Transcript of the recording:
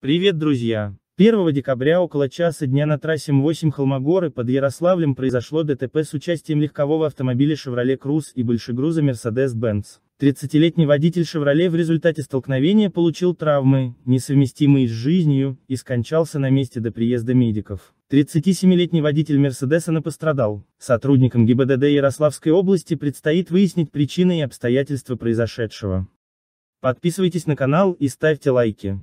Привет, друзья! 1 декабря около часа дня на трассе М8 Холмогоры под Ярославлем произошло ДТП с участием легкового автомобиля Chevrolet Cruze и большегруза Mercedes-Benz. 30-летний водитель «Шевроле» в результате столкновения получил травмы, несовместимые с жизнью, и скончался на месте до приезда медиков. 37-летний водитель «Мерседесона» напострадал. Сотрудникам ГИБДД Ярославской области предстоит выяснить причины и обстоятельства произошедшего. Подписывайтесь на канал и ставьте лайки.